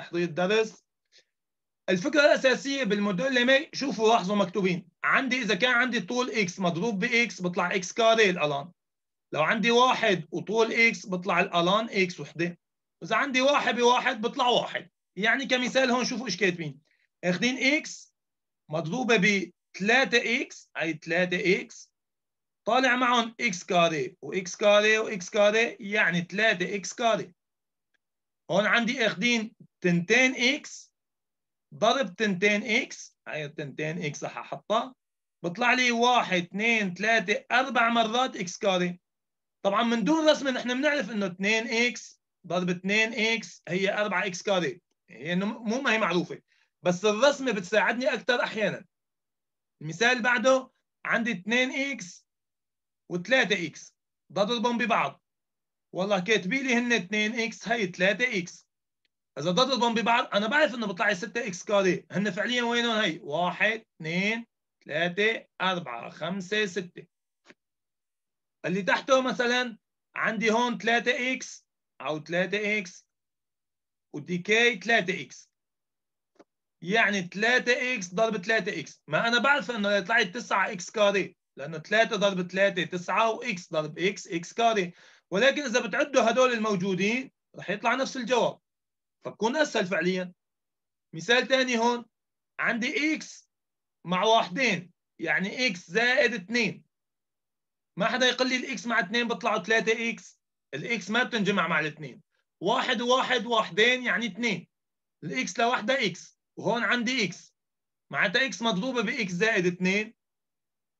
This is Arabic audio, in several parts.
تحضير الدرس الفكرة الأساسية بالموديل شوفوا لاحظوا مكتوبين عندي إذا كان عندي طول إكس مضروب بإكس بطلع إكس كاري الألان لو عندي واحد وطول إكس بطلع الألان إكس وحدة وإذا عندي واحد بواحد بطلع واحد يعني كمثال هون شوفوا إيش كاتبين اخذين إكس مضروبة ب 3 إكس أي 3 إكس طالع معهم إكس كاري وإكس كاري وإكس كاري يعني 3 إكس كاري هون عندي اخذين تنتين اكس ضرب تنتين اكس هي تنتين اكس رح احطها بطلع لي واحد اثنين ثلاثة أربع مرات اكس كاري طبعا من دون رسم نحن بنعرف انه 2 اكس ضرب 2 اكس هي 4 اكس كاري هي انه مو ما هي معروفة بس الرسمة بتساعدني أكثر أحيانا المثال بعده عندي 2 اكس و3 اكس بضربهم ببعض والله كاتبي لي هن 2 اكس هي 3 اكس اذا ضربهم ببعض انا بعرف انه بيطلع لي 6 اكس كاري هن فعليا وينهم هي 1 2 3 4 5 6 اللي تحته مثلا عندي هون 3 اكس او 3 اكس ودي كي 3 اكس يعني 3 اكس ضرب 3 اكس ما انا بعرف انه يطلع لي 9 اكس كاري لانه 3 ضرب 3 9 واكس ضرب اكس اكس كاري ولكن اذا بتعدوا هدول الموجودين رح يطلع نفس الجواب طب كون اسهل فعليا مثال ثاني هون عندي اكس مع واحدين يعني اكس زائد 2 ما حدا يقول لي الاكس مع 2 بيطلعوا 3 اكس الاكس ما بتنجمع مع الاثنين واحد وواحد واحدين يعني اثنين الاكس لوحدها اكس وهون عندي اكس معناتها اكس مضروبه باكس زائد 2 إيه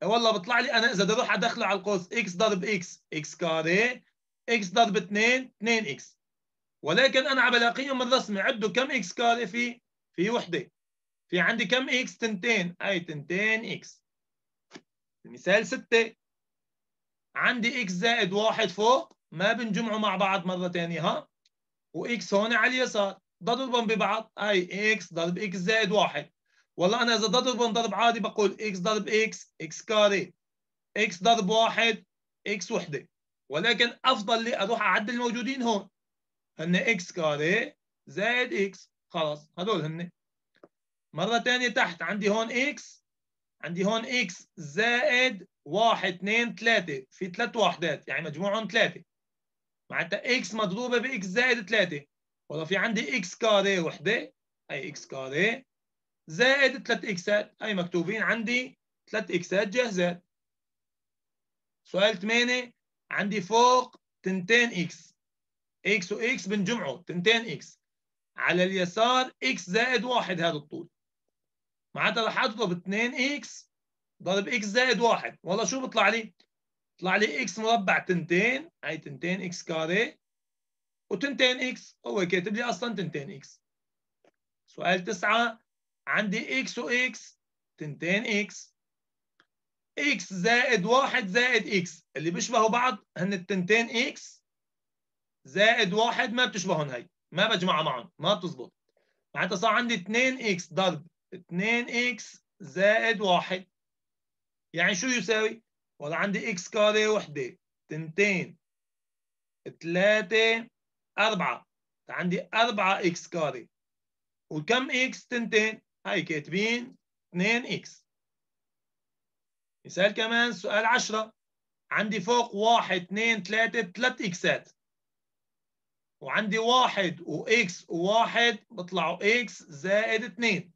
والله بيطلع لي انا اذا بدي اروح ادخله على القوس اكس ضرب اكس اكس كاري اكس ضرب 2 2 اكس ولكن أنا عم بلاقيهم الرسمة عدوا كم إكس كاري في في وحدة في عندي كم إكس تنتين أي تنتين إكس المثال ستة عندي إكس زائد واحد فوق ما بنجمعوا مع بعض مرة ثانية ها وإكس هون على اليسار ضربهم ببعض أي إكس ضرب إكس زائد واحد والله أنا إذا ضربهم ضرب عادي بقول إكس ضرب إكس إكس كاري إكس ضرب واحد إكس وحدة ولكن أفضل لي أروح أعدل الموجودين هون هن اكس كاري زائد اكس خلاص هدول هن مرة ثانية تحت عندي هون اكس عندي هون اكس زائد واحد اثنين ثلاثة في ثلاث وحدات يعني مجموعهم ثلاثة معناتها اكس مضروبة باكس زائد ثلاثة ولو في عندي اكس كاري وحدة هي اكس كاري زائد ثلاث اكسات هي مكتوبين عندي ثلاث اكسات جاهزات سؤال ثمانية عندي فوق تنتين اكس اكس واكس بنجمعه تنتين اكس على اليسار اكس زائد واحد هذا الطول معناتها رح اضرب 2 اكس ضرب اكس زائد واحد والله شو بيطلع لي؟ بيطلع لي اكس مربع تنتين هي تنتين اكس كاري وتنتين اكس هو كاتب لي اصلا تنتين اكس سؤال تسعة عندي اكس واكس تنتين اكس x زائد واحد زائد x اللي بيشبهوا بعض هن التنتين x زائد واحد ما بتشبههم هي ما بجمعها معهم ما بتزبط معناتها صار عندي 2 اكس ضرب 2 اكس زائد واحد يعني شو يساوي؟ ولا عندي اكس كاري وحده تنتين ثلاثة أربعة طيب عندي أربعة اكس كاري وكم اكس تنتين هاي كاتبين 2 اكس مثال كمان سؤال 10 عندي فوق 1 2 3 3 اكسات وعندي واحد وإكس وواحد بيطلعوا إكس زائد اثنين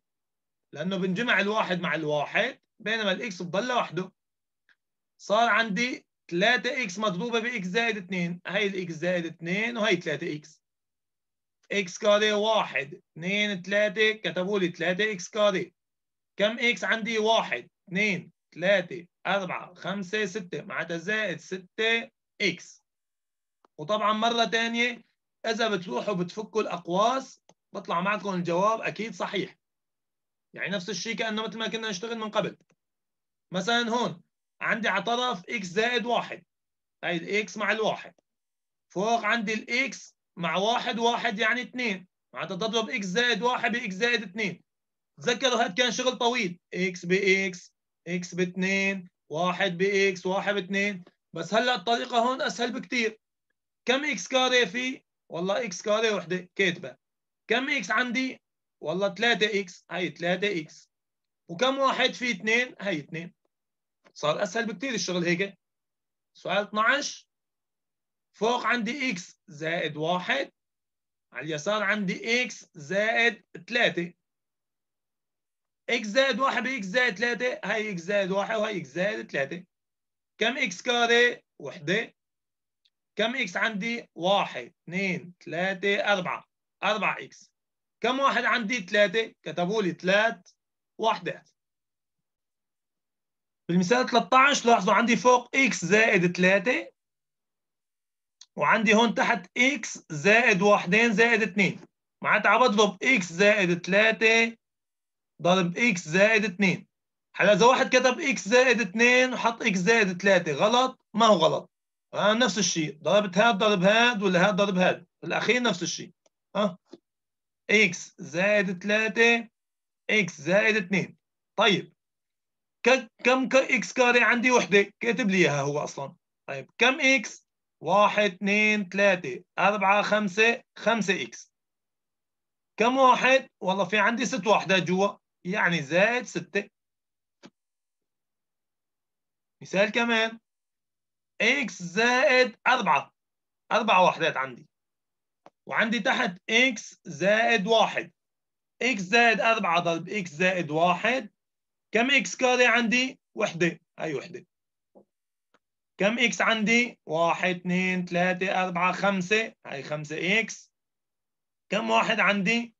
لأنه بنجمع الواحد مع الواحد بينما الإكس بضل لوحده صار عندي 3x مضروبه بإكس زائد 2 هي الإكس زائد 2 وهي 3x x كاري 1 2 3 كتبوا لي 3x كاري كم x عندي 1 2 3 4 5 6 معناتها زائد 6x وطبعا مره ثانيه اذا بتروحوا بتفكوا الاقواس بطلع معكم الجواب اكيد صحيح يعني نفس الشيء كانه مثل ما كنا نشتغل من قبل مثلا هون عندي على طرف اكس زائد واحد هاي الاكس مع الواحد فوق عندي الاكس مع واحد واحد يعني اثنين معناتها تضرب اكس زائد واحد باكس زائد اثنين تذكروا هاد كان شغل طويل اكس باكس اكس باثنين واحد باكس واحد باثنين بس هلا الطريقه هون اسهل بكثير كم اكس كاري في والله اكس قاعده وحده كاتبه كم اكس عندي والله 3 اكس هي 3 اكس وكم واحد في 2 هي 2 صار اسهل بكثير الشغل هيك سؤال 12 فوق عندي اكس زائد واحد على اليسار عندي اكس زائد 3 اكس زائد واحد باكس زائد 3 هي اكس زائد واحد وهي اكس زائد 3 كم اكس كاري وحده كم اكس عندي؟ واحد اثنين ثلاثة أربعة أربعة اكس كم واحد عندي؟ ثلاثة كتبوا لي ثلاث وحدات بالمثال 13 لاحظوا عندي فوق اكس زائد ثلاثة وعندي هون تحت اكس زائد واحدين زائد اثنين. معناتها عم بضرب اكس زائد ثلاثة ضرب اكس زائد اثنين. هلا اذا واحد كتب اكس زائد اثنين وحط اكس زائد ثلاثة غلط ما هو غلط آه نفس الشيء ضربت هاد ضرب هاد ولا هاد ضرب هاد الأخير نفس الشيء ها آه. إكس زائد ثلاثة إكس زائد اثنين طيب كم إكس كاري عندي وحدة كاتب لي إياها هو أصلا طيب كم إكس واحد اثنين ثلاثة أربعة خمسة خمسة إكس كم واحد والله في عندي ست وحدات جوا يعني زائد ستة مثال كمان اكس زائد أربعة أربع وحدات عندي وعندي تحت اكس زائد واحد اكس زائد أربعة ضرب اكس زائد واحد كم اكس كاري عندي؟ وحدة أي وحدة كم اكس عندي؟ واحد اثنين ثلاثة أربعة خمسة هي خمسة اكس كم واحد عندي؟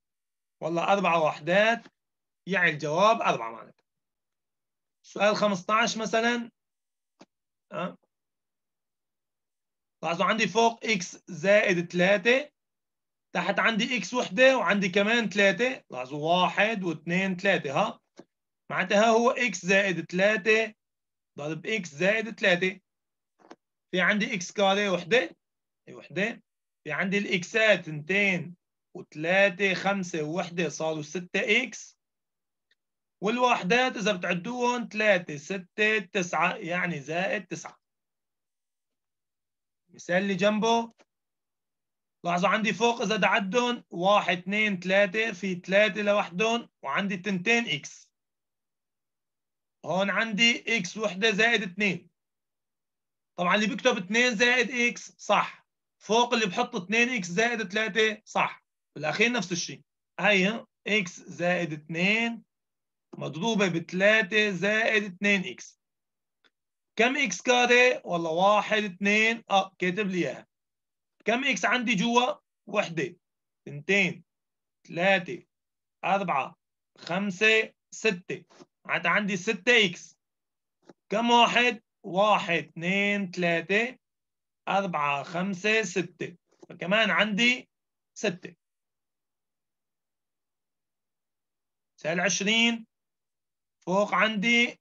والله أربع وحدات يعني الجواب أربعة معناتها سؤال 15 مثلا أه؟ لاحظوا عندي فوق اكس زائد 3 تحت عندي اكس وحده وعندي كمان 3 لاحظوا واحد واثنين 3 ها معناتها هو اكس زائد 3 ضرب اكس زائد 3 في عندي اكس كاري وحده هي وحده في عندي الاكسات اثنتين وثلاثة خمسة وحده صاروا ستة اكس والوحدات إذا بتعدوهم ثلاثة ستة تسعة يعني زائد تسعة مثال اللي جنبه لاحظوا عندي فوق إذا دعدهم واحد اثنين ثلاثة في ثلاثة لوحدهم وعندي تنتين إكس هون عندي إكس وحدة زائد اثنين طبعا اللي بيكتب اثنين زائد اكس صح فوق اللي بحط اثنين اكس زائد ثلاثة صح بالاخير نفس الشيء هي اكس زائد اثنين مضروبه بثلاثة زائد اثنين اكس كم اكس كاري والله واحد اثنين اه كاتب لي اياها كم اكس عندي جوا وحده اثنتين ثلاثه اربعه خمسه سته عاد عندي سته اكس كم واحد واحد اثنين ثلاثه أربعة خمسة ستة فكمان عندي ستة سهل عشرين فوق عندي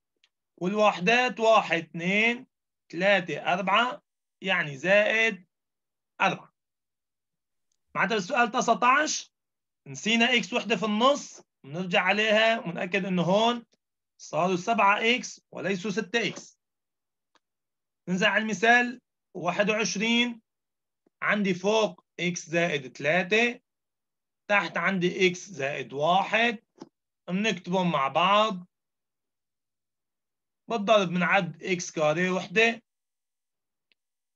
والوحدات واحد اثنين ثلاثة أربعة يعني زائد أربعة معناتها السؤال 19 نسينا إكس وحدة في النص بنرجع عليها ونأكد إنه هون صاروا 7 إكس وليسوا 6 إكس ننزل على المثال 21 عندي فوق إكس زائد 3 تحت عندي إكس زائد 1 بنكتبهم مع بعض بتضرب من عد اكس كاري وحده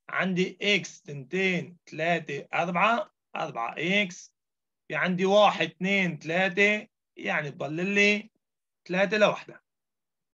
عندي اكس تنتين تلاتة أربعة أربعة اكس في عندي واحد اتنين تلاتة يعني بضل لي تلاتة لوحدها